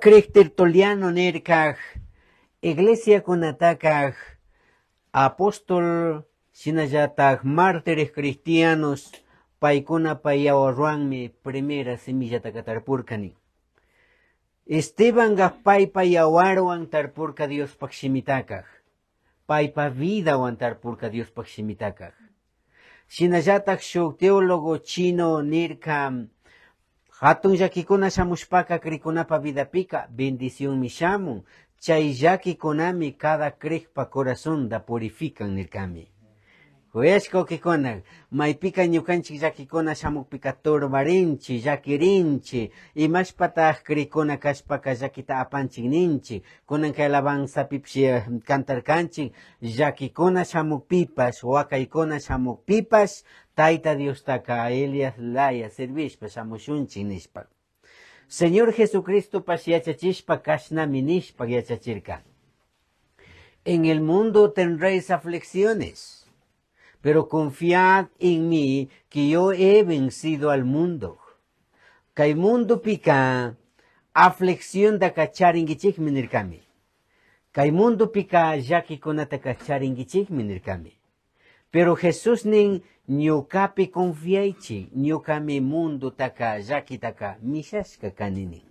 crechter toliano iglesia atacaj, apóstol sinayatag, mártires cristianos, paikuna payawarruanmi primera semilla takatarpurkani Esteban ga yawarwan tarpurka Dios paximitakaj, paypa vida tarpurka Dios paximitakaj. Sinayatag, so teólogo chino nercaj, Hatun pa shamushpaka pica bendición mi shamun chay mi cada purifica en purifican camino Uyashkokikuna, maypika ñukanchik llakikuna shamukpika turbarinchi, llakirinchi, imashpataq krikuna kashpaka llakita apanchik ninchi, kunan kay alabanzapipshi kantarkanchik, eh, llakikuna shamukpipas, chamu pipas. taita dios taka Elias laia servishpa shamushunchik nishpa. Señor Jesucristo pas yachachishpa kashnami nishpa yachachirka. En el mundo tendréis aflicciones pero confiad en mí que yo he vencido al mundo. Caimundo pica, aflexión da cacharingichik minirkami. Caimundo pica, ya que en minirkami. Pero Jesús nin ñukapi confiaichi, cami mundo taka, que taka, mishashka kaninin.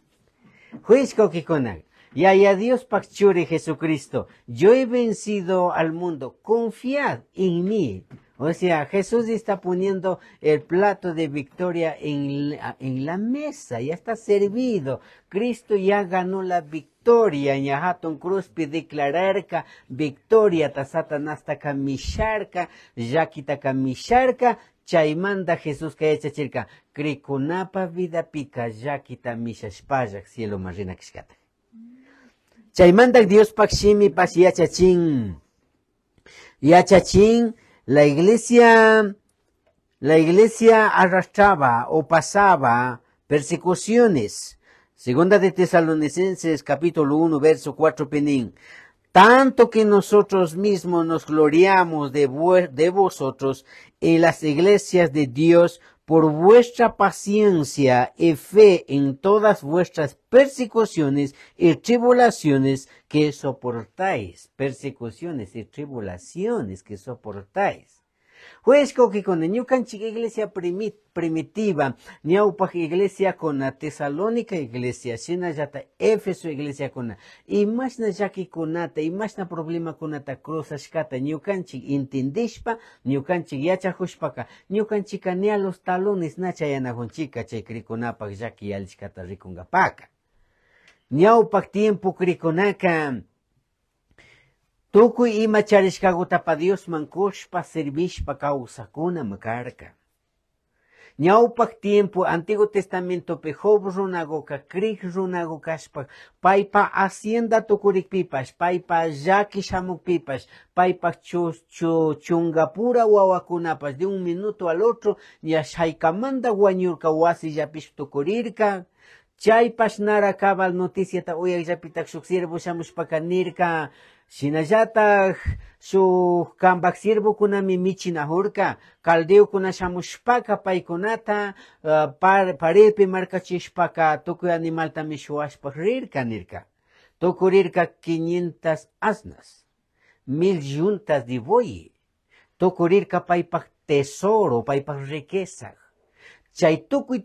Juizko kikunak, y adiós, Pachure Jesucristo, yo he vencido al mundo, confiad en mí. O sea, Jesús está poniendo el plato de victoria en la, en la mesa, ya está servido. Cristo ya ganó la victoria. cruz cruzpi declararca victoria ta Satanás ta kamisharka, yaquita kamisharka, chaymanda Jesús que echa chirka. creconapa vida pica, yaquita mishashpayak, cielo marina kishkata dios yachachin. la iglesia, la iglesia arrastraba o pasaba persecuciones. Segunda de Tesalonicenses capítulo 1 verso 4 Penín. Tanto que nosotros mismos nos gloriamos de, de vosotros en las iglesias de Dios por vuestra paciencia y fe en todas vuestras persecuciones y tribulaciones que soportáis, persecuciones y tribulaciones que soportáis. Huescoquicone, ñucanchik iglesia primit, primitiva, ñaupaj iglesia cona Tesalónica iglesia, ta Éfeso iglesia con y más na problema kunata cruzashkata, ñucanchik intindishpa, ñucanchik yachajushpaka, ñucanchik a los talones nachayanajonchika ya llaki yalishkata rikungapaka. Ñawpak tiempo krikonaka. Tukui ima pa pa servish causa kuna macarca. Ñawpak tiempo Antiguo testamento, Testamentope Job runagoka, pa runagokashpa, paipa hacienda pipas, paipa pa, pipas paipa chus, chu, chungapura wawakunapas, de un minuto al otro, ñashaykamanda guanyurka wasi llapish tukurirka, naracaba, nara noticia ta uyak yapitak shuk sirvo pa nirka, Shinallatak shuk kanpak horka michinajurka kaldiukuna shamushpaka paykunata uh, eh, par, parirpi markachishpaka animal animaltami shuwashpa rirka nirka tukurirka quinientas asnas mil yuntas de buey tukurirka paypak tesoro paypak riqueza chay tukuy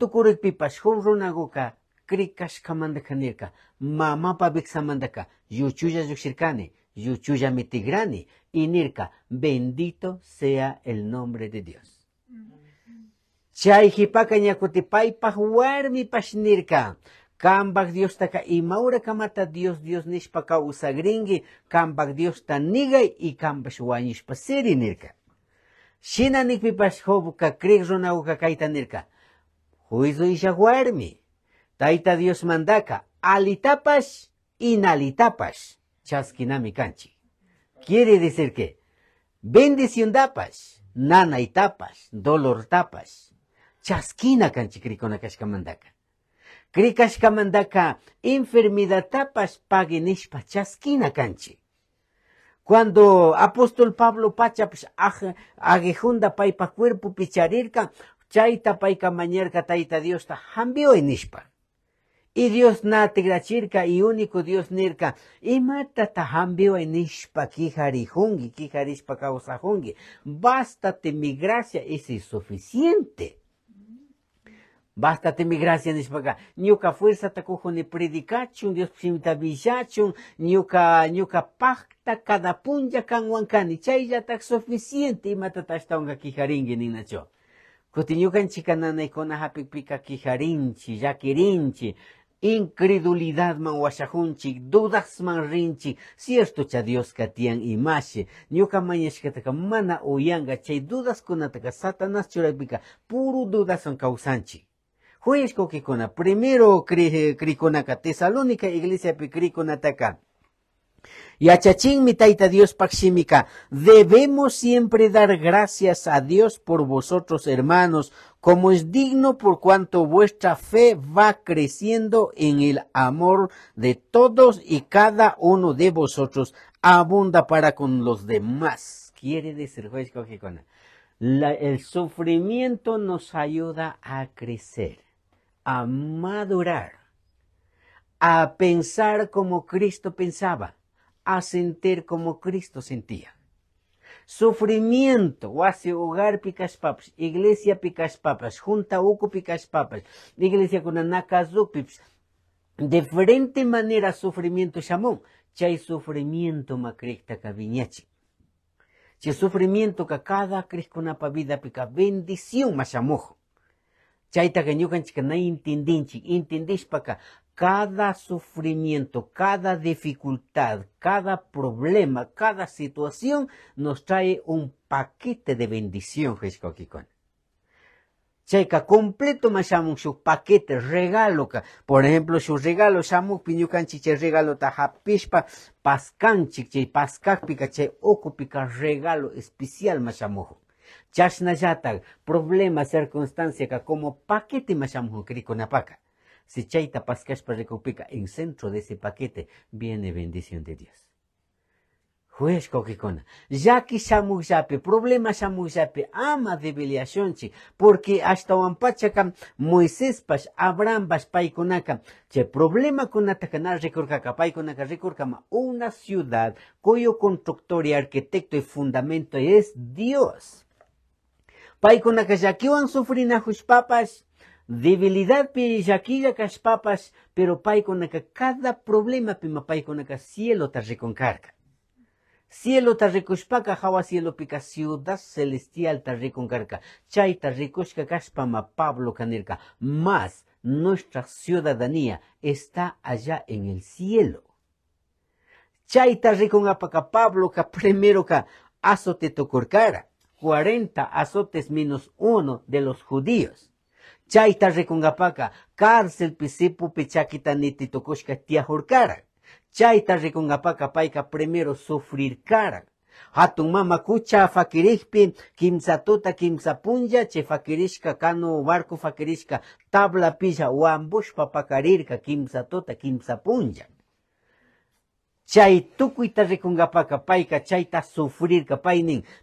pipas jun runakuka krikashkamanta nirka mamapa wiksamantaka yo yuxirkane, Mitigrani y Nirka, bendito sea el nombre de Dios. Chay hipaka huermi Pa pa pashnirka. Kambak Dios taka imaura kamata Dios Dios nishpaka usagringi, kambak Dios ta nigay y kambash wanishpa siri nirka. Shina ka hobu kakrik uka kaita nirka. Huizu isha Taita Dios mandaka, alitapash, nalitapash mi canchi. Quiere decir que bendición tapas, nana y tapas, dolor tapas, chaskina kanchi krikona kashkamandaka. Krikashkamandaka enfermedad tapas paginishpa chasquina kanchi. Cuando apóstol Pablo Pacha pues, agejunda paipa cuerpo picharirka, chaita paica mañerka taita Dios ta jambio enishpa y Dios na tigrachirca y único Dios nirca. Imata tajambio en ishpa kijarijungi, ka kausajungi. Bástate mi gracia, es suficiente. Bástate mi gracia nishpaka. Ñuka fuerza cojo ni chun Dios psimita villachun, ñuka, niuka pacta cada punya kan wankani. Chay ya tak suficiente y matatashtaunga kijaringi ninacho. Kuti ñuka nchikanana ikona hapikpika ya yakirinchi, Incredulidad dudas washajunchik dudasman cierto chadios diosqa y imashe ñuqa mañashkataka mana uyanqa chay dudaskunataka Satanás churaypiqa puro dudas son dudasan kawsanchik kuyashkaykikuna primero kri, krikunaka tesalónica taka krikunataka mi taita Dios Paximica, debemos siempre dar gracias a Dios por vosotros hermanos, como es digno por cuanto vuestra fe va creciendo en el amor de todos y cada uno de vosotros abunda para con los demás. Quiere decir, la, el sufrimiento nos ayuda a crecer, a madurar, a pensar como Cristo pensaba, a sentir como Cristo sentía sufrimiento, hace hogar picas papas, iglesia picas papas, junta uco picas papas, iglesia con de diferente manera sufrimiento chamón, chay sufrimiento cresta cabiñachi. Che sufrimiento que cada crezca una pavida pica bendición machamojo. Chaita que ñukanchik na para acá cada sufrimiento, cada dificultad, cada problema, cada situación nos trae un paquete de bendición, Hishkokikon. Checa completo más su paquete, regalo. Por ejemplo, su regalo, chamo, piñucan chiche regalo tajapishpa, pascan chiche, pascakpika che pica, regalo especial más llaman. problema, circunstancia, como paquete más llaman criconapaca. Si chayta para recopica en centro de ese paquete viene bendición de Dios. Juez ya yaki shamullapi, problema shamullapi, ama debiliashonchi, porque hasta wampachakam Moisés pas Abraham pas, paikunaka, che problema kunatakana rikurkaka, paikunaka rikurkama, una ciudad cuyo constructor y arquitecto y fundamento es Dios. Paikunaka yakiwan sufrinajush papas debilidad pi Yaquiga papas, pero pai con cada problema pima Pai con cielo con reconcarca. Cielo ta recushpaca jawa cielo pica ciudad celestial con reconcarca. Chay ta caspa caspama Pablo Canirca. Más nuestra ciudadanía está allá en el cielo. Chay ta apaca Pablo ca primero ca azote tocorcara. 40 azotes menos uno de los judíos Chaita rikungapaqa cárcel Pichakita chakitaniti tukushka tiyajurkaran Chaita rikungapaqa Paika primero kara. hatun mama kucha fakirikpi kimsa tuta kimsa punja, che fakirishka kanu barco fakirishka tabla pilla wambushpa papakarirka, kimsa tuta kimsa punja. Chay tukuita ngapaca, paika chaita sufrir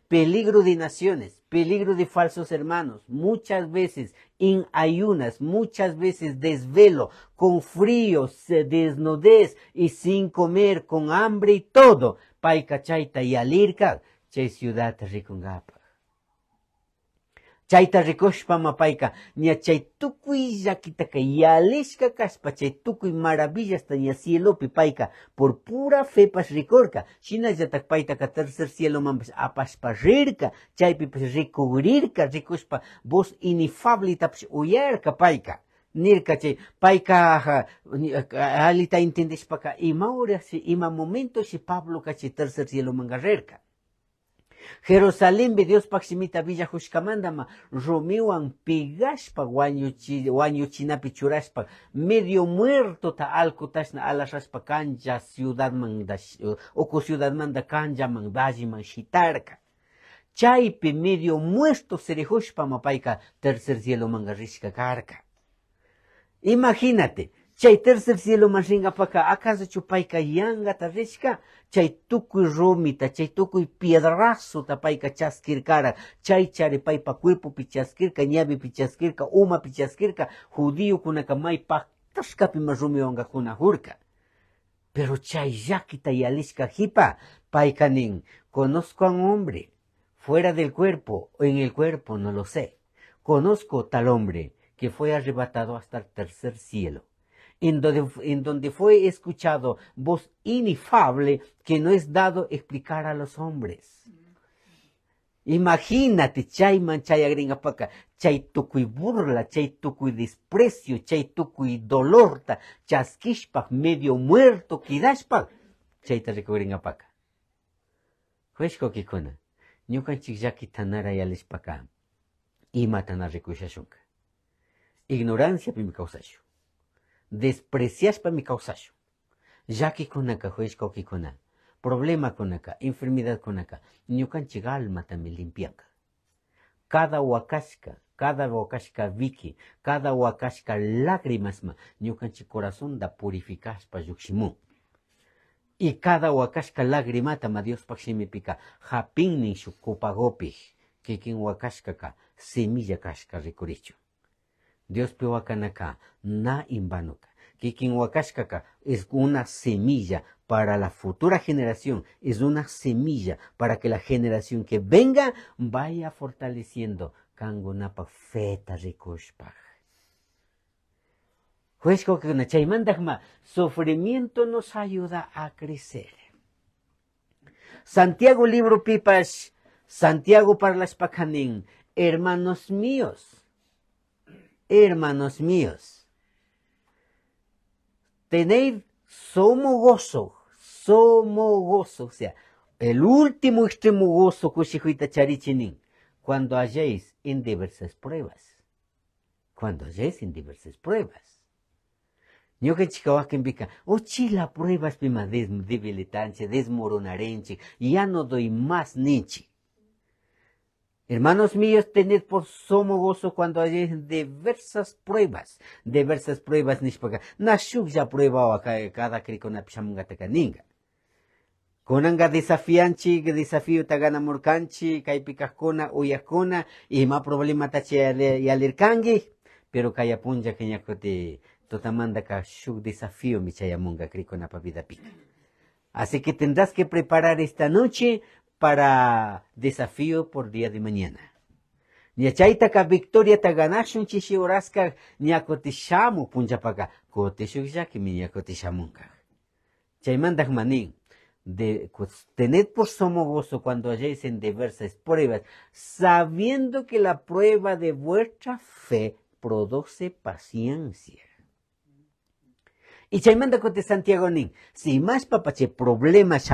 peligro de naciones, peligro de falsos hermanos, muchas veces en ayunas, muchas veces desvelo, con frío, desnudez y sin comer, con hambre y todo, paika chayta y alirka, chay ciudad rikungapa. Chaita rikushpa ni ña chay tukuy llakitaka yalishka kaspa chay tukuy maravillasta ña pi paika, por pura fepas rikurka paita ka tercer cielomanpas apashpa rirka chaypipas rikugrirka rikushpa inifabli inifablitapish uyarka paika. nirka chay payka alita intendishpaka ima si ima momento si Pablo chay tercer cielo mangarrerka Dios, paximita villa, villajushkamantama rumiwan pigashpa wañuchi, wañuchinapi churashpa medio muerto ta muertota allkutashna ciudad kanja ciudadmanta ciudad Manda kanllaman valliman Manchitarca. Chaipi, medio muerto serejuspa, mapayka tercer cielo manga rishka karka imagínate tercer cielo ringapaca acaso chupayka yangata rishka chay tukuy rumita chay tukuy ta payka chaskirkara chay chari paypa cuerpopi chaskirka ñavipi chaskirka umapi chaskirka judiokunaka may paktashkapima rumiwankakuna hurka pero chay y yalishka jipa payka conozco a un hombre fuera del cuerpo o en el cuerpo no lo sé conozco tal hombre que fue arrebatado hasta el tercer cielo en donde, en donde fue escuchado voz inefable que no es dado explicar a los hombres. Imagínate, chay manchaya gringapaca, chay tukui burla, chay tukui desprecio, chay tukui dolorta, chasquishpa, medio muerto, kidashpa, chay tarrico gringapaca. Hueshko kikuna, ñukanchik yaki tanara yalishpaka, ima tanarrico Ignorancia pimi yo desprecias pa mi causasho. que con que cona, Problema con acá, enfermedad acá un alma también limpiaca Cada huacasca cada huacasca vique cada huacasca lágrimas ma, corazón da purificas pa Y cada huacasca lágrima ma Dios su su copagópe que quien huacasca acá semilla casca rikurichu. Dios acá na imbanuka. Kikinwakashkaka es una semilla para la futura generación, es una semilla para que la generación que venga vaya fortaleciendo. Kangunapa feta rikushpaj. Juezco que sufrimiento nos ayuda a crecer. Santiago libro pipas, Santiago para las hermanos míos hermanos míos, tened sumo gozo, sumo gozo, o sea, el último extremo gozo, Charichinin, cuando halléis en diversas pruebas. Cuando halléis en diversas pruebas. Yo que en bica, ochi oh, la pruebas prima debilitante debilitancia, ya no doy más nichi. Hermanos míos, tened por sumo gozo cuando hay diversas pruebas, diversas pruebas Na Nashuk ya prueba acá cada crico na kaninga. Conanga desafianchi, desafío gana morcanchi, caipicascona, uyascona, y más problema taché y alircangi, pero punja que ñacote, totamanda ka shuk desafío yamunga crico na vida pica. Así que tendrás que preparar esta noche para desafío por día de mañana. Ni Victoria ta victoriata ganashun chishi urasca ñakotishamu punchapaka kotishukllaki mi Chay mandak manin, de pues, tened por somo gozo cuando halléis en diversas pruebas, sabiendo que la prueba de vuestra fe produce paciencia. Y cote Santiago nin, más papá problema problemas,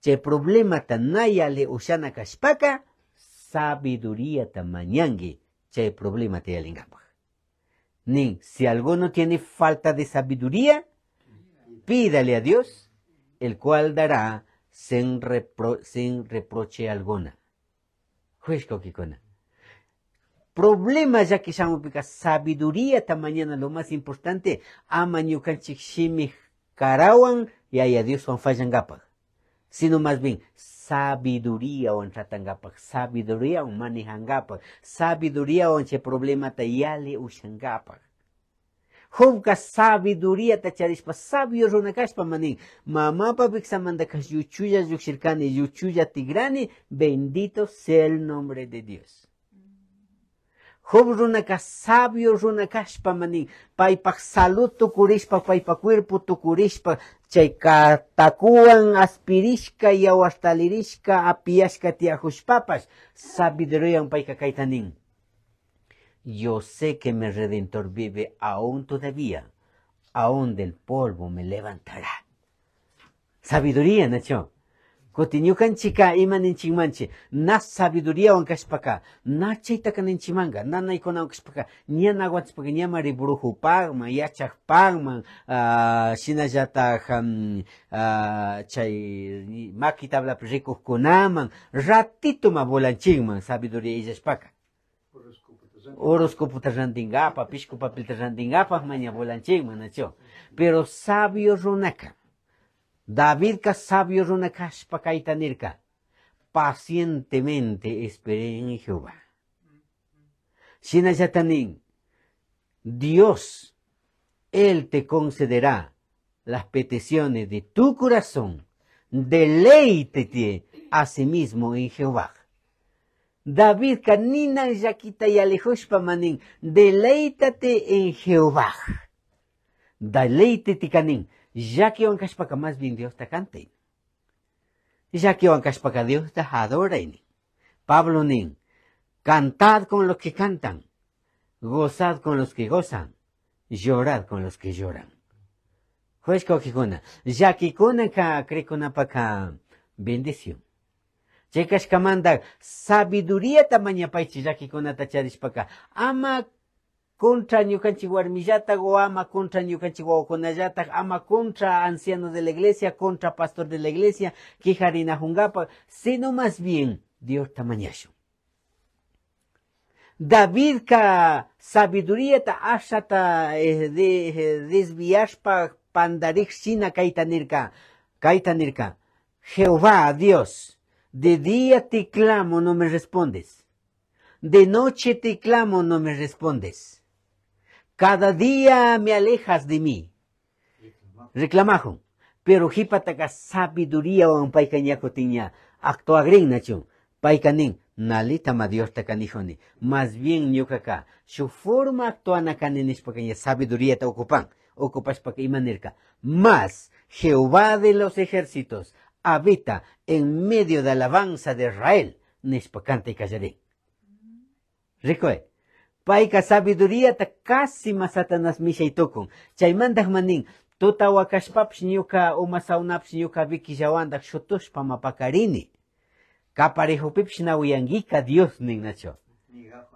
che problema o ushana kashpaka, sabiduría tamañangi, che problema teyalingapak. Nin, si alguno tiene falta de sabiduría, pídale a Dios, el cual dará sin, repro, sin reproche alguna. que coquicona problemas ya que shamupica sabiduría ta mañana lo más importante ama shimi karawan yaya Dios wan sino más bien sabiduría o sabiduría o sabiduría o che problema ta yale Jovka sabiduría charispa sabio que manin yuchuya tigrani bendito sea el nombre de Dios huk runaka sabio runakashpa manin paypak salud tukurishpa paypak cuerpo tukurishpa chay katakuwan aspirishka yawartalirishka apiyashka tiyajushpapash sabidurían papas, kayta nin yo sé que mi redentor vive aún todavía aún del polvo me levantará sabiduría Nacho Kutiñukanchika imaninchikmanchi, na sabiduría wankashpaka, na chaytakaninchimanga, ni wankashpaka, ña nahuanchpaka ñama riburujupakman, yachakpakman, uh, ah, shinallataj um, ah, chay maki ratito rikuqkunaman, ratituma volanchikman sabiduría illashpaka. Horoscoputa rantinkapa, pishku papelta rantinkapaj maña volanchikman, nacho. Pero sabio ronaca. David ka sabio runakashpa nirka. Pacientemente esperé en Jehová. Shinayatanin, Dios, Él te concederá las peticiones de tu corazón. Deleítete a sí mismo en Jehová. David canina yaquita y manin, deleítate en Jehová. Deleítete canin ya que que más bien Dios te ya que Yakiwan que Dios te adoren. Pablo nin, cantad con los que cantan, gozad con los que gozan, llorad con los que lloran. que kikuna, cree ka para ca bendición. que manda sabiduría ya que tamañapaichi yakikunata charishpaka ama contra ñukanchik warmillata ama contra ñukanchik wawakunallata ama contra anciano de la iglesia, contra pastor de la iglesia, jungapa sino más bien Dios tamañashu. David ka sabiduría ta ashata eh, de, eh, desviashpa pandarik shina kaitanirka, kaitanirka. Jehová, Dios, de día te clamo, no me respondes. De noche te clamo, no me respondes. Cada día me alejas de mí. Reclamaron. Pero Hipataka sabiduría o un paicañaco tiña. Actua nacho. Paicanin. Nalita ma Dios tacanijoni. Más bien ñucaca. Su forma actuana canenis pequeña sabiduría ta ocupan. Ocupas pa que manera. Más Jehová de los ejércitos habita en medio de alabanza de Israel. nispacante y callarín. Ricoe. Paika sabiduría casi Satanas mishay tukun. Chaymantak manin, tuta wakashpapish ñuka uma viki ñuka vikillawanta shutushpa mapakarini. Kaparijupipish nauyangika Dios Nigajo.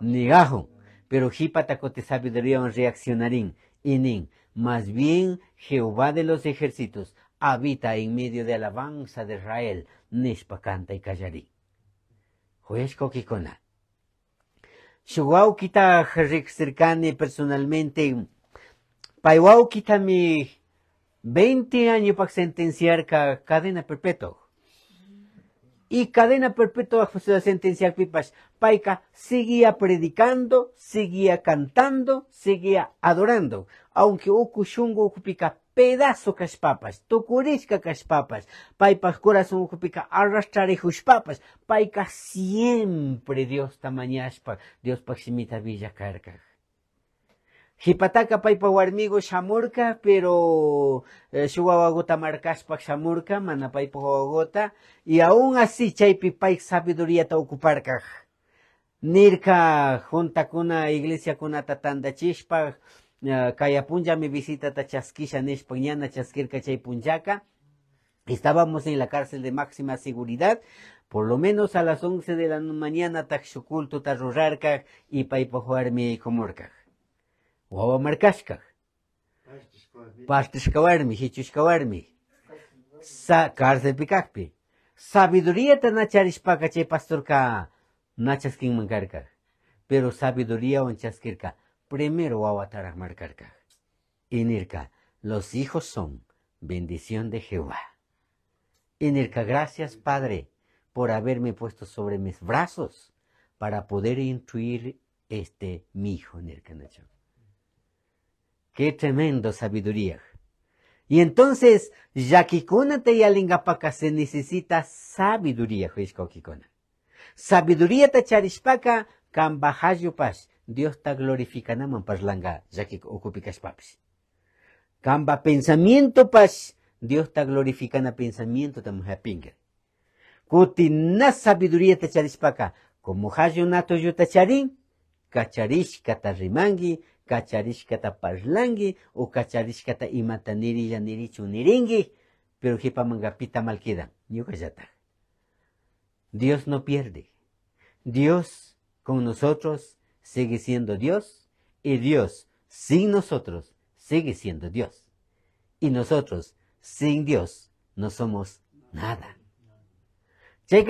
Nigajo. Pero hipatacote sabiduría reaccionarín. Y nin, más bien Jehová de los ejércitos habita en medio de alabanza de Israel, nishpa canta y callarín. Juez coquicona. Shugau kita rexercane personalmente. Paiwau kita mi 20 años para sentenciar ca cadena perpetua. Y cadena perpetua fue sentenciar pipas. Paika seguía predicando, seguía cantando, seguía adorando. Aunque Okushungo Kupika pedazo kashpapas, tukurishka papas paipas corazón jupica papas paica siempre Dios tamañashpa, Dios paximita villa carca. Jipataca paipa warmigo chamurca pero eh, guagota marcaspa shamurka, mana paipa guagota, y aún así chaypi paik sabiduría ta ocuparca. Nirka junta kuna iglesia kuna tatanda chispa Kaya ah, visita visitata chaskisha nishpañana chaskirka chay punllaka. Estábamos en la cárcel de máxima seguridad, por lo menos a las 11 de la mañana taxuculto tarrurarka y paipajuarmi comorca. Wawa marcasca. Pastishkawarmi, hichushkawarmi. Sa cárcel picapí? Sabiduría tanacharishpaka chay pastorka nachaskin mancarca, Pero sabiduría un chasquirca. Primero Avatar marcar Y Inirka, los hijos son bendición de Jehová. Inirka, gracias Padre por haberme puesto sobre mis brazos para poder intuir este mi hijo Nacho. Qué tremendo sabiduría. Y entonces, Yakikona te yalingapaka se necesita sabiduría, Kikona. Sabiduría te can pas. Dios está glorificando man parlanga ya que ocupica papis. Camba pensamiento pas, Dios está glorificando pensamiento de mujer pingue. na sabiduría te charispaca, como charin, yutacharín, cacharishka Rimangi, cacharishka parlangi, o cacharishka ta imataniri yaniri chuniringi, pero pita mangapita malquida, yo Dios no pierde. Dios con nosotros sigue siendo Dios y Dios sin nosotros sigue siendo Dios. Y nosotros sin Dios no somos nada. Ya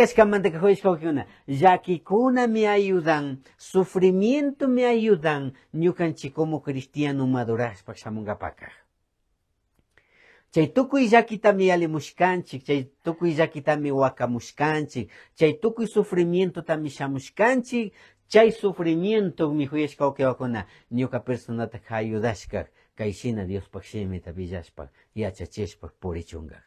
que kuna me ayudan, sufrimiento me ayudan, ñukanchi como cristiano maduras paxamungapaka. Chay tukuy llakitami muskanchi, chay tukuy llakitami wakamushkanchik, chay tukuy sufrimiento tami chamuskanchi chay sufrimiento mi juicio que oh, una persona te mijuyash dios ñuka personata ayudashkaj me te simita villashpak yachachishpak purichungaj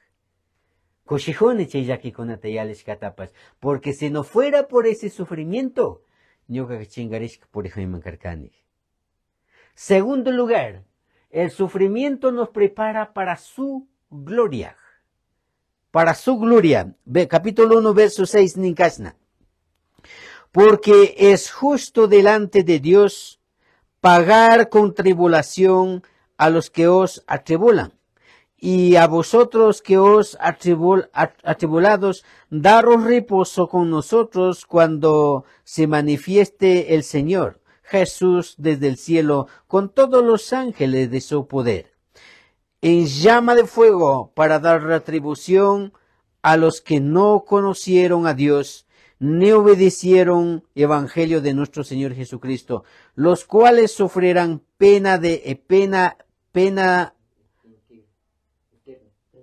kushijuni chay llakikunata catapas, porque si no fuera por ese sufrimiento ñuka chingarishka purijuyman karkanik segundo lugar el sufrimiento nos prepara para su gloria para su gloria. Ve, capítulo 1, verso 6, Ninkasna porque es justo delante de Dios pagar con tribulación a los que os atribulan, y a vosotros que os atribulados, daros reposo con nosotros cuando se manifieste el Señor Jesús desde el cielo con todos los ángeles de su poder, en llama de fuego para dar retribución a los que no conocieron a Dios ni obedecieron evangelio de nuestro Señor Jesucristo, los cuales sufrirán pena de eh, pena pena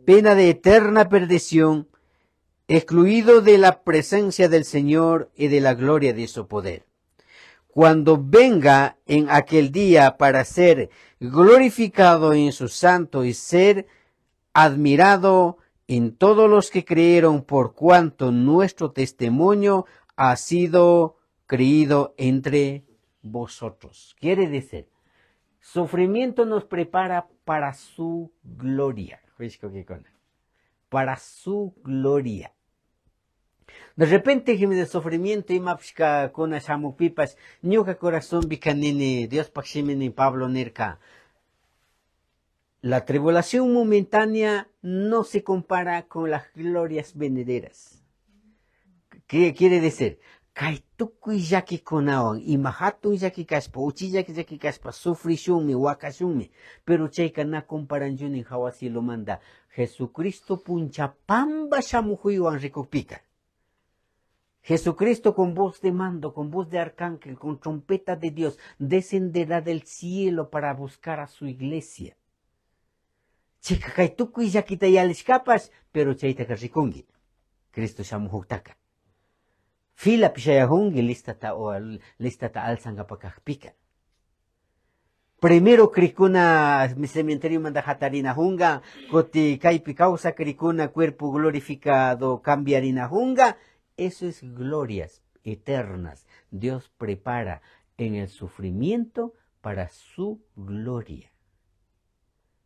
pena de eterna perdición, excluido de la presencia del Señor y de la gloria de su poder. Cuando venga en aquel día para ser glorificado en su santo y ser admirado en todos los que creyeron por cuanto nuestro testimonio ha sido creído entre vosotros. Quiere decir, sufrimiento nos prepara para su gloria. Para su gloria. De repente, de sufrimiento y mapshka con corazón bikanini. Dios Pablo la tribulación momentánea no se compara con las glorias venederas. ¿Qué quiere decir? Kaituku yaki y imahatu yaki kaspa, uchi yaki yaki kaspa, pero chaykana comparanjuni hawasi lo manda. Jesucristo puncha pamba shamujuiwan rikupika. Jesucristo con voz de mando, con voz de arcángel, con trompeta de Dios, descenderá del cielo para buscar a su iglesia ya les capas, pero Chaita rikunki Cristo shamujuktaka fila lista ta o listata pa kajpika primero krikuna cementerio manda hunga, koti kaypi krikuna cuerpo glorificado cambiarina hunga. eso es glorias eternas Dios prepara en el sufrimiento para su gloria.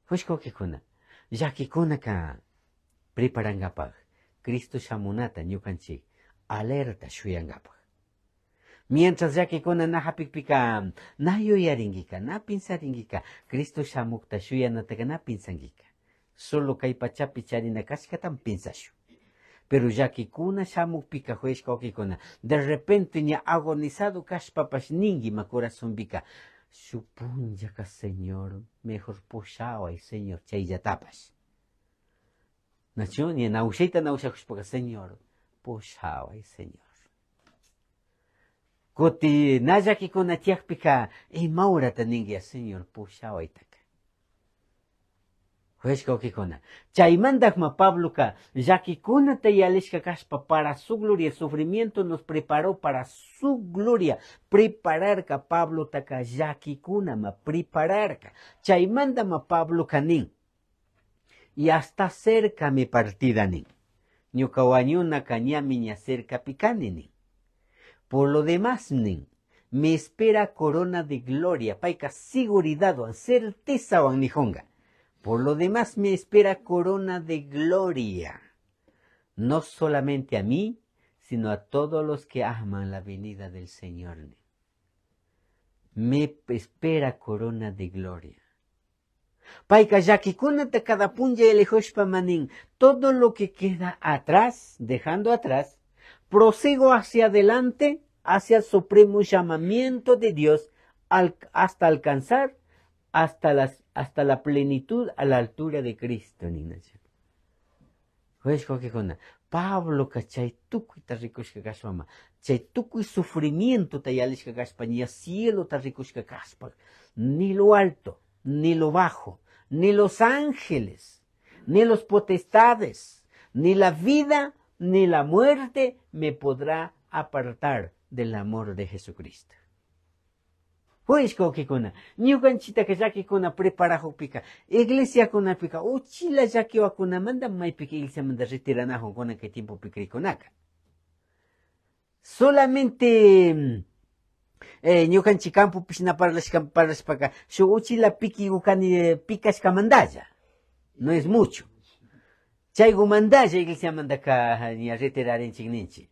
Fushko kikuna preparan Priparangapag, Cristo shamunata nyukanchi, alerta shuyankapaj Mientras llakikuna najapikpika na yuyarinkiqa na pinsarinkiqa Cristo shamukta shuyanataqa na pinsangika solo kay pachapi charina kashkatan pinsashu pero llakikuna shamukpika que coquicona, de repente ni agonizado kashpapash ningi ma Supunya Señor, mejor pushao hoy Señor, chay ya tapas. Nació ni en ausita Señor, pushao hoy Señor. Kuti que kona kuna tiak pika, y maura Señor, pushao hoy ya que Pabloka, te teyalishka kashpa para su gloria, sufrimiento nos preparó para su gloria. Prepararka Pablo taka kikuna ma prepararka. ma Pablo kanin. Y hasta cerca mi partida nin. Ñukawanyuna kañami ni cerca picani nin. Por lo demás nin. Me espera corona de gloria, paika seguridad, o certeza o nihonga. Por lo demás me espera corona de gloria, no solamente a mí, sino a todos los que aman la venida del Señor. Me espera corona de gloria. Paika yakikunata cada manin. Todo lo que queda atrás, dejando atrás, prosigo hacia adelante, hacia el supremo llamamiento de Dios hasta alcanzar hasta, las, hasta la plenitud a la altura de Cristo, Ignacio. Pues, Pablo, ¿cachai? Tuku que tarrikushka mamá ¿Cachai? Tú sufrimiento que caspa Ni cielo Ni lo alto, ni lo bajo, ni los ángeles, ni los potestades, ni la vida, ni la muerte me podrá apartar del amor de Jesucristo. Puishkokikuna, iglesia llakikuna preparajukpika, ya uchila llakiwakunamanta cona que tiempo pica y conaca. Solamente eh, para para, uchila piki ukani eh, No es mucho. a iglesiamantaka ah, en retirarinchik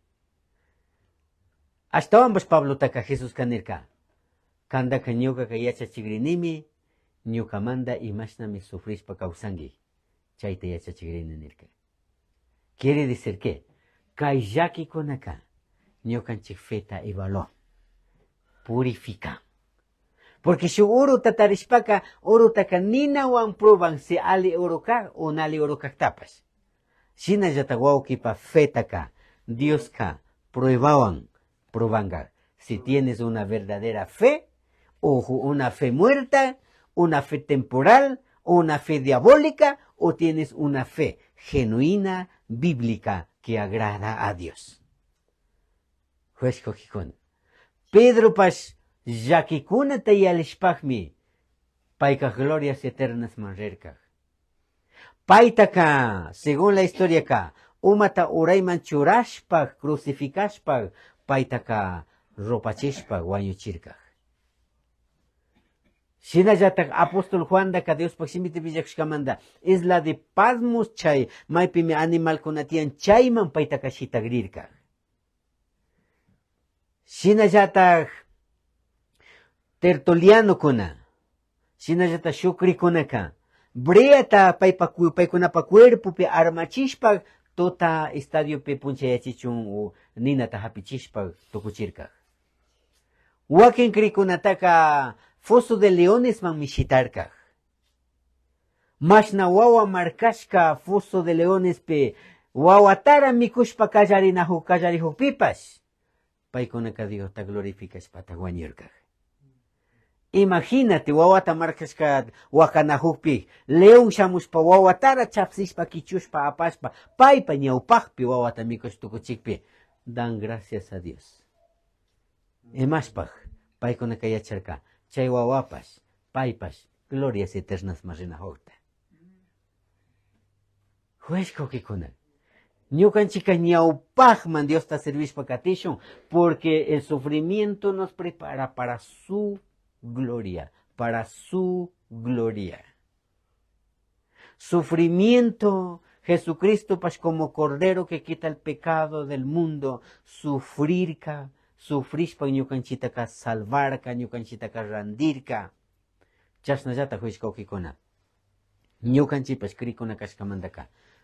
hasta ambos Pablo taka Jesús kanirka. Kanda ñuka kay yachachikrinimi, ñukamanta imashnami sufrishpa kawsanki. Chayta yachachikrini nirka. Quiere decir que, kay llakikunaka, ñukanchik feta evaluó, purifica. Porque si oro tatarishpaka, oro taka ninawan proban si ali oro ka o nali oro tapas Shina yatawaukipa feta ka, Dios ka, probaban, probanga Si tienes una verdadera fe, ojo, una fe muerta, una fe temporal, una fe diabólica, o tienes una fe genuina, bíblica, que agrada a Dios. Juez Pedro pas al espagmi, paica glorias eternas Paita Paitaka, según la historia acá, umata uraiman churashpaj, ropa paitaka, guanyo guayuchirkaj ta apóstol Juan que Dios pakshimita es la de Pazmus chay maypimi animalkunatiyan chayman Tertoliano shitagrirka. Shinallatak kona Shukri Kunaka, breata paypa pe pe armachispa tota estadio punchayachichun o ninata hapichishpa tukuchirka. Wakin krikunataka foso de leones manmishitarkaj. Mashna wawa marcasca, foso de leones pe wawatara mikushpa kallarinahu kallarihuk pipash. Paikunaka Diosta glorificashpata wañurkaj. Imagínate, wawata markashka wakanahukpi, león shamushpa wawatara chapsishpa kichushpa pa, paipa ñawpakpi wawata mikush tukuchikpi. Dan gracias a Dios. paikunaka yacharka chaywawapash, paipas glorias eternas marinahokta. Huesco que kunan. Ñukanchika ñawpajman Dios ta para porque el sufrimiento nos prepara para su gloria, para su gloria. Sufrimiento, Jesucristo, pas pues, como cordero que quita el pecado del mundo, sufrir sufrishpan ñukanchitaka salvarka ka randirka chashnallata juishkawkikuna ñukanchipash krikuna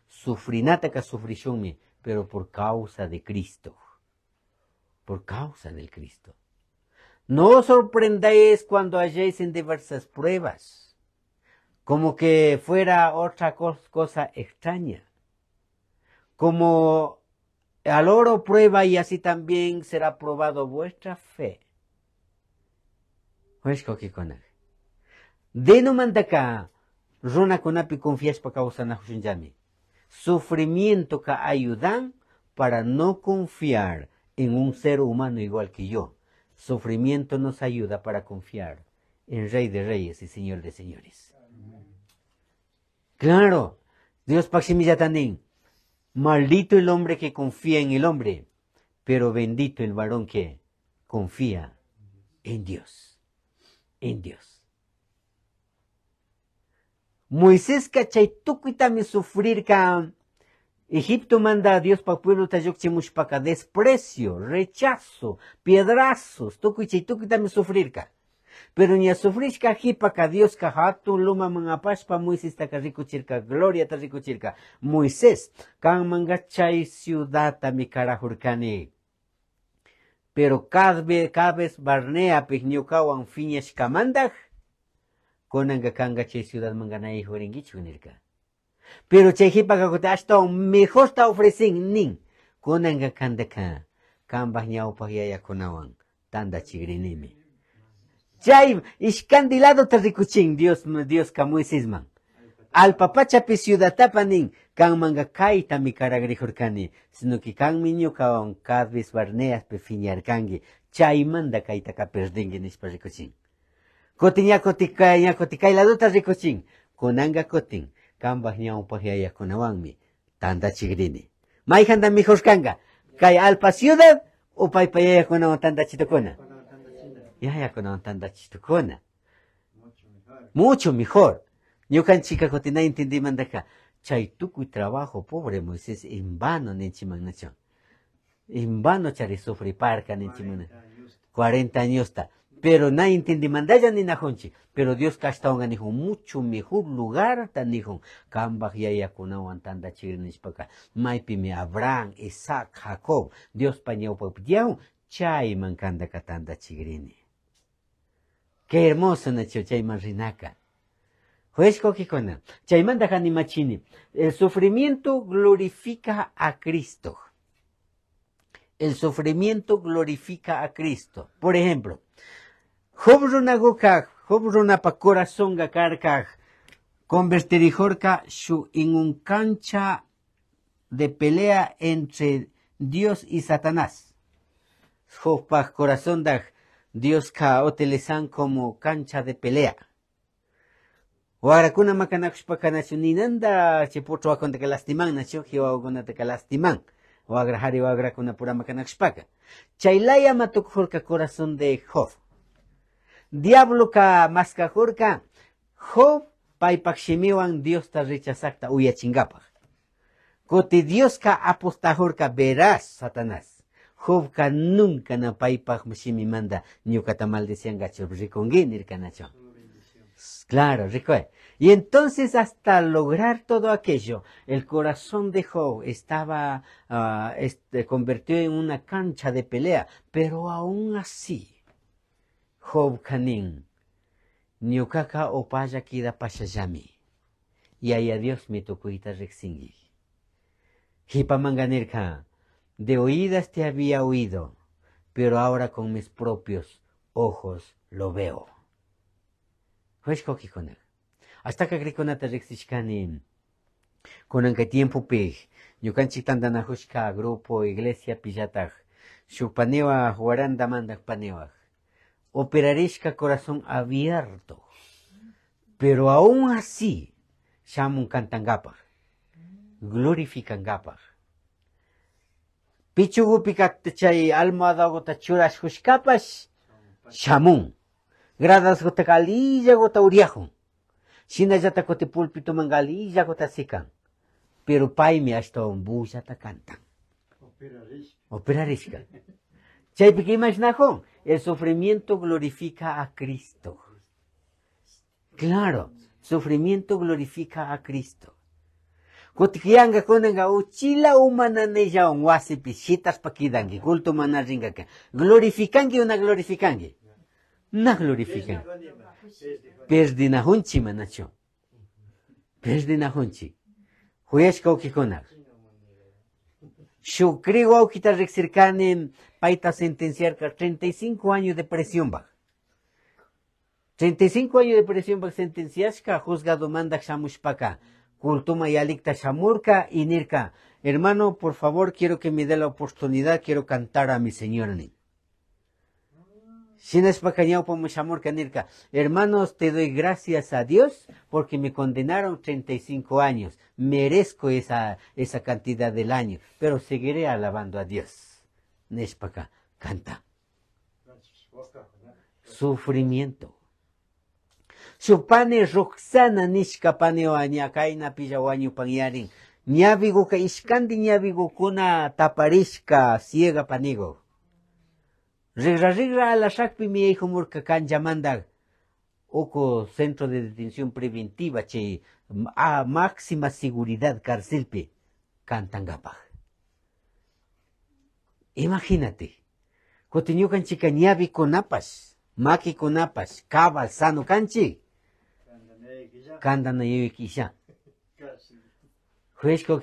sufrinata ka sufrishunmi pero por causa de Cristo por causa del Cristo no os sorprendáis cuando halléis en diversas pruebas como que fuera otra cosa extraña como al oro prueba y así también será probado vuestra fe. Pues que De no mandaka, runa kunapi confias pa causa Sufrimiento que ayudan para no confiar en un ser humano igual que yo. Sufrimiento nos ayuda para confiar en Rey de Reyes y Señor de Señores. Claro, Dios también... Maldito el hombre que confía en el hombre, pero bendito el varón que confía en Dios, en Dios. Moisés cachaytuku mi sufrir Egipto manda a Dios para pueblo tayok para desprecio, rechazo, piedrazos, tuku y también sufrir ka. Pero ña sufrishka ca dios hatun luma mangapashpa Moisés taka rikuchirka gloria ta rikuchirka. Moisés, kan manga chay mi karajurkani. Pero cada vez, cada vez barnea pigniukawan fiñashkamandag, konanga kanga chay ciudad manganay huringichu nirka. Pero chay hasta kuta ashtawan mejorta ofrecen nin, konanga kandaka, pa ñawpah wang tanda chigrinimi. Chay, ishkandilado tarikuchin, Dios, Dios kamuisisman. Al papachapi tapaning, kan manga kaita mi karagrijurkani, sino que kan miño kaon kadvis barneas pe fiñarkangi, kaita kaperdingi nishpa rikuchin. Kotin ya kotika, ya la kunanga kotin, kan bahnia un pajiaya tanda chigrini. mijos jorkanga, kay alpa ciudad, upaipayaya kunawan tanda chitokuna. Ya con chitucona. mucho mejor ñukanchikakutina entendí dimantaka chay y trabajo pobre moisés en vano ninchimanachun en vano chari Parca Cuarenta 40 está, pero na na ninajunchik pero dios casta un ganijo mucho mejor lugar ya nijun kambaj yayakunawan tantachik Mai pime abraham isaac jacob Dios diospa ñawpa Chay Mancanda Katanda Chigrini. Qué hermoso Nacho, Chayman Rinaca. Juez Cojicona, Chayman Machini, el sufrimiento glorifica a Cristo. El sufrimiento glorifica a Cristo. Por ejemplo, Job runagukaj, Job runapa corazón convertirijorka su en un cancha de pelea entre Dios y Satanás. Job corazón daj, Dios san como cancha de pelea. Warakuna makanakushpakanashu ninanda chipuchu wakunataka lastiman nashu con lastiman. Wagrahari wagrakuna pura Chailaya Chaylaya matukhurka corazón de Job. Diablo ka maskajurka Job paipakshimiwan Dios ta rechazakta Que te Dios aposta jorka verás Satanás. Jovka nunca na paipak shimi manda ñukatamal decían gacho pues, rikongin irkanacho. Claro, rico. Y entonces hasta lograr todo aquello, el corazón de Job estaba uh, ah, convirtió este, convertido en una cancha de pelea, pero aún así, Job Canin, opaja o Kida Pashayami, y ahí adiós Dios me tocó Rexingi. Hipamanganirka, de oídas te había oído, pero ahora con mis propios ojos lo veo. Hasta que Hasta que grikonata rexishkani. Con que tiempo pig. grupo, iglesia, pillatag. Shupanewa, jugaranda mandag, paneva Operarishka corazón abierto. Pero aún así, shamun glorifican Glorificangapaj chamun. chay gota churashkushkapash shamun. Gradaskuta Sina uriakun. Shinallata kuti pulpituman galillakuta sikan. Pero paymi ashtawan bullata cantan. Operarishka. chay que imaginajon, el sufrimiento glorifica a Cristo. Claro, sufrimiento glorifica a Cristo kunenga uchila umananillawan wasipi pa kidanki, culto manaringa glorifican glorificangi una glorificangi. Na glorifican. Perdinahunchi manacho. Perdinahunchi. Huyashka ukikunak. Shukri kita rexirkanen paita sentenciarka 35 años de presión baja. 35 años de presión baja sentenciashka juzgado manda shamushpaka. Kultuma Yalikta Shamurka y Nirka. Hermano, por favor, quiero que me dé la oportunidad, quiero cantar a mi señor Hermanos, te doy gracias a Dios porque me condenaron 35 años. Merezco esa, esa cantidad del año, pero seguiré alabando a Dios. Nespaka. canta. Sufrimiento. Chupani Roxana Nishka ña kayna pilla wañupanyarin. Ñaviguka nyabigo kuna tapariska ciega panigo. Rigra rigra alashakpi miyayjumurka kanchamanta Oko centro de detención preventiva che a máxima seguridad carcelpi kantankapaj. Imagínate, maqui conapas, konapas, cabal sanu kanchi. 寒暖の流域医者。Huesco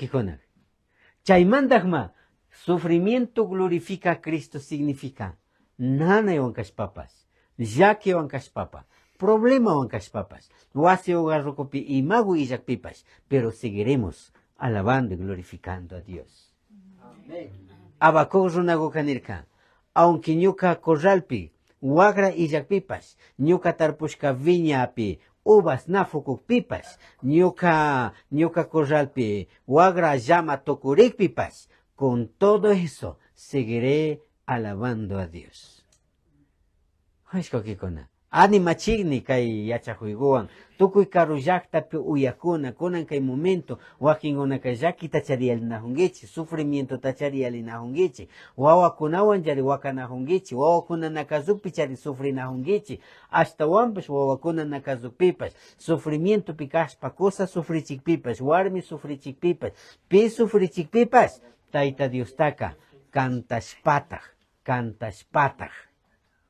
Chaimán dagma sufrimiento glorifica a Cristo significa nana y papas, yaque y papas, problema y papas, hace o y mago y pipas, pero seguiremos alabando y glorificando a Dios. una runagocanirca, aunque nyuka corralpi, huagra y pipas, nyuka tarpuska viña api, uvas pipas, ñuka ñuka corralpi wagra llama pipas. con todo eso seguiré alabando a Dios. Anima kai yacha yachakuykuwan Tukui karu tapu uyakuna kunan kai momento wakinkuna kay llakita chariyalinakunkichik sufrimientota chariyalinakunkichik wawakunawan chari wakanakunkichik wawakuna nakazupi chari sufrinakunkichik ashtawanpash wawakuna Sufrimiento picaspa kosa sufri pipas warmi sufri chikpipas. pi sufri chikpipas. taita diustaka diostaka patah kantashpataj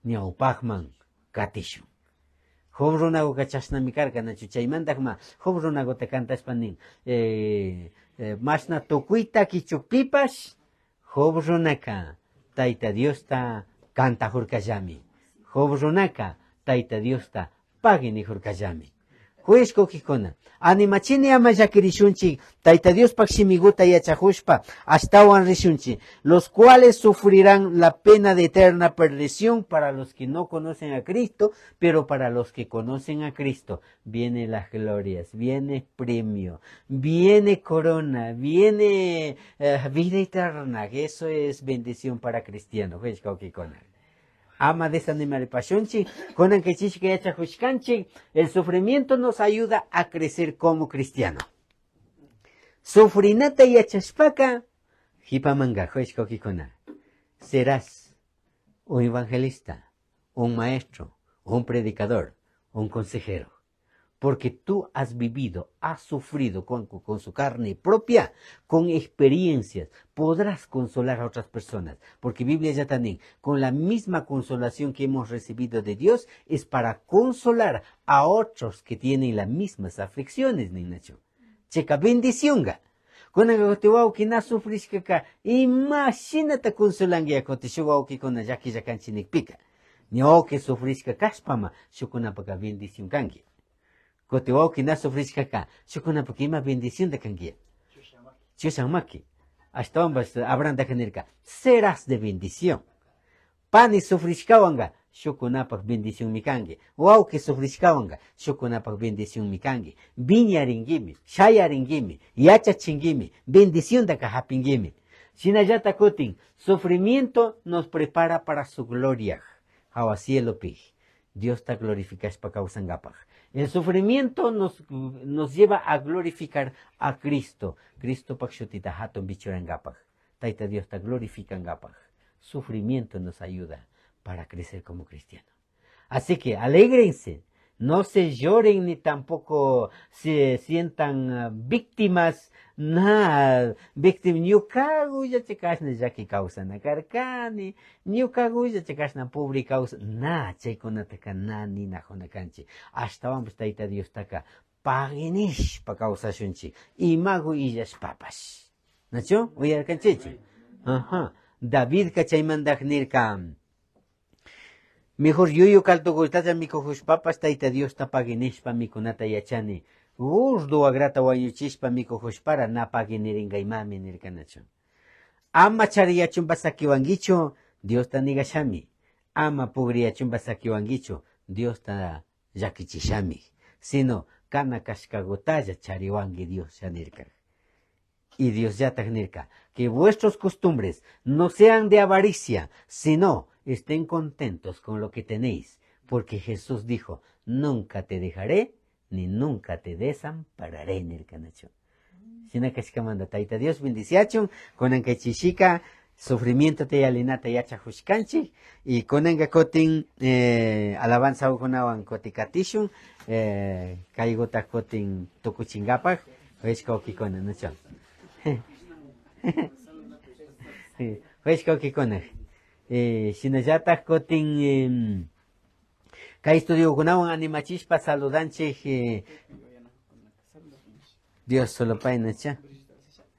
ñawpajman katishun huk runakuna chashnami karkanachu na huk ¡Te kantashpa te eh, canta eh, mashna tukuyta kichukpipash huk runaka ¡Canta diosta canta ¡Taita Dios! taita diosta hurkayami los cuales sufrirán la pena de eterna perdición para los que no conocen a Cristo, pero para los que conocen a Cristo, viene las glorias, viene premio, viene corona, viene eh, vida eterna, eso es bendición para cristianos ama de esa con conan que chichque echajushkanchi, el sufrimiento nos ayuda a crecer como cristiano. Sufrinata y hipamanga, conan. Serás un evangelista, un maestro, un predicador, un consejero porque tú has vivido, has sufrido con, con, su carne propia, con experiencias, podrás consolar a otras personas, porque Biblia ya también, con la misma consolación que hemos recibido de Dios, es para consolar a otros que tienen las mismas aflicciones, Ninacho. Checa, bendición. Kunan a ka, imashinata consolangia kote con ya que ya canchinik pica. Ni o que sufrishka kashpama, shukunapaka bendición Gotewa kina sufrishkaka, shukunapukima bendición de kanguía. Chusanmaki. Hasta ambas este, abran de Seras Serás de bendición. Pani sufrishkawanga, shukunapak bendición mikangi. Wauki sufrishkawanga, shukunapak bendición mikangi. ringimi. Yacha chingimi bendición de kahapingimi. Shinayata kutin, sufrimiento nos prepara para su gloria. Hawacielo pij. Dios está glorificas para causangapaj. El sufrimiento nos, nos lleva a glorificar a Cristo. Cristo pakshotita haton bichurangapaj. Taita Dios ta glorificangapaj. Sufrimiento nos ayuda para crecer como cristiano. Así que alégrense, no se lloren ni tampoco se sientan ah, víctimas Nada, victim ni ya ya que causa na karkani ni ya causa kaguya chikashna publi kawsa na chaykunataka na ninajunakanchik ashtawanpish tayta y paginishpa papas imagu illashpapash nachu uyarkanchik ajá davidka chaymantaj nirkan Mejor yuyu dios dios pa mi conata y yachani. Gusdo agrata na mikuhushpara napagineringaymami nirkanacho. Ama chariyachumpa Dios dios nigashami. Ama pugriyachumpa dios ta Yaquichishami. Sino, kana chariwangi Dios yanirka. Y Dios ya yatagnirka. Que vuestros costumbres no sean de avaricia, sino estén contentos con lo que tenéis, porque Jesús dijo, nunca te dejaré ni nunca te desampararé en el canacho. Mm. manda taita Dios bendición, con chichica, sufrimiento te alinata yacha hushkanchi, y conanga kotin eh, alabanza ujunawan kotikatishun, eh, kaigota kotin tukuchingapaj, hueshko kikona, nachon. Hueshko kikona eh, shinallatak kutin eh, em, Animachispa ...un animachishpa saludanchik eh, Dios solo painacha